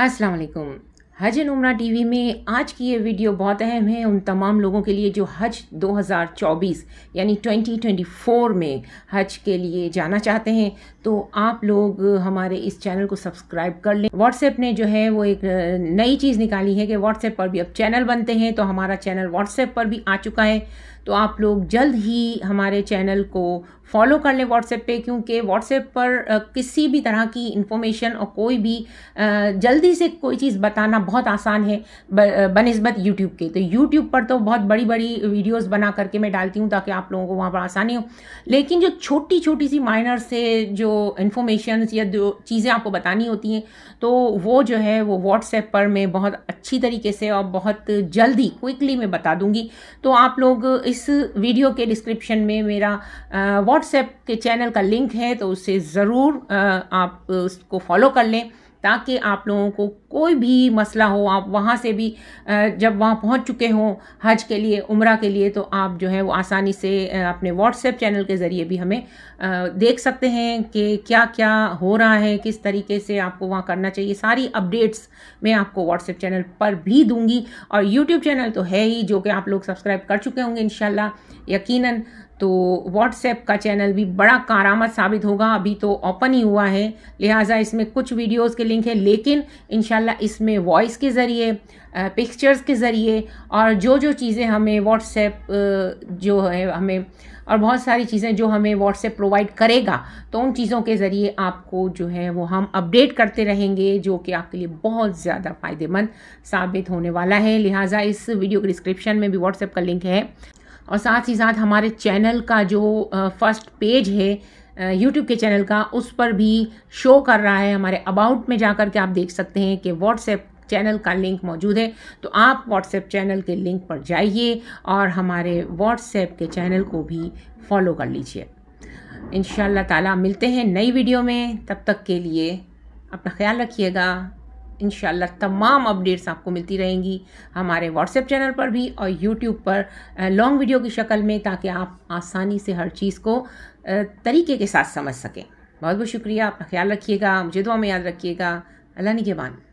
अस्सलाम वालेकुम हज एंड उमरा टीवी में आज की ये वीडियो बहुत अहम है उन तमाम लोगों के लिए जो हज 2024 यानी 2024 में हज के लिए जाना चाहते हैं तो आप लोग हमारे इस चैनल को सब्सक्राइब कर लें व्हाट्सएप ने जो है वो एक नई चीज़ निकाली है कि व्हाट्सएप पर भी अब चैनल बनते हैं तो हमारा चैनल व्हाट्सएप पर भी आ चुका है तो आप लोग जल्द ही हमारे चैनल को फॉलो कर लें व्हाट्सएप पे क्योंकि व्हाट्सएप पर किसी भी तरह की इन्फॉर्मेशन और कोई भी जल्दी से कोई चीज़ बताना बहुत आसान है बनस्बत यूट्यूब के तो यूट्यूब पर तो बहुत बड़ी बड़ी वीडियोस बना करके मैं डालती हूँ ताकि आप लोगों को वहाँ पर आसानी हो लेकिन जो छोटी छोटी सी माइनर से जो इन्फॉर्मेशन या जो चीज़ें आपको बतानी होती हैं तो वो जो है वो व्हाट्सएप पर मैं बहुत अच्छी तरीके से और बहुत जल्दी क्विकली मैं बता दूँगी तो आप लोग इस वीडियो के डिस्क्रिप्शन में मेरा व्हाट्सएप के चैनल का लिंक है तो उसे ज़रूर आप उसको फॉलो कर लें ताकि आप लोगों को कोई भी मसला हो आप वहाँ से भी जब वहाँ पहुँच चुके हों हज के लिए उम्र के लिए तो आप जो है वो आसानी से अपने व्हाट्सएप चैनल के ज़रिए भी हमें देख सकते हैं कि क्या क्या हो रहा है किस तरीके से आपको वहाँ करना चाहिए सारी अपडेट्स मैं आपको व्हाट्सएप चैनल पर भी दूंगी और यूट्यूब चैनल तो है ही जो कि आप लोग सब्सक्राइब कर चुके होंगे इन यकीन तो व्हाट्सएप का चैनल भी बड़ा कारामद साबित होगा अभी तो ओपन ही हुआ है लिहाजा इसमें कुछ वीडियोस के लिंक हैं लेकिन इन इसमें वॉइस के ज़रिए पिक्चर्स के ज़रिए और जो जो चीज़ें हमें व्हाट्सएप जो है हमें और बहुत सारी चीज़ें जो हमें व्हाट्सएप प्रोवाइड करेगा तो उन चीज़ों के ज़रिए आपको जो है वो हम अपडेट करते रहेंगे जो कि आपके लिए बहुत ज़्यादा फ़ायदेमंद साबित होने वाला है लिहाजा इस वीडियो के डिस्क्रिप्शन में भी व्हाट्सएप का लिंक है और साथ ही साथ हमारे चैनल का जो फर्स्ट पेज है यूट्यूब के चैनल का उस पर भी शो कर रहा है हमारे अबाउट में जा कर के आप देख सकते हैं कि व्हाट्सएप चैनल का लिंक मौजूद है तो आप व्हाट्सएप चैनल के लिंक पर जाइए और हमारे व्हाट्सएप के चैनल को भी फॉलो कर लीजिए इन ताला मिलते हैं नई वीडियो में तब तक के लिए अपना ख्याल रखिएगा इन तमाम अपडेट्स आपको मिलती रहेंगी हमारे व्हाट्सएप चैनल पर भी और यूट्यूब पर लॉन्ग वीडियो की शक्ल में ताकि आप आसानी से हर चीज़ को तरीके के साथ समझ सकें बहुत बहुत शुक्रिया आपका ख्याल रखिएगा मुझे दुआ में याद रखिएगा अल्लाह निगेबान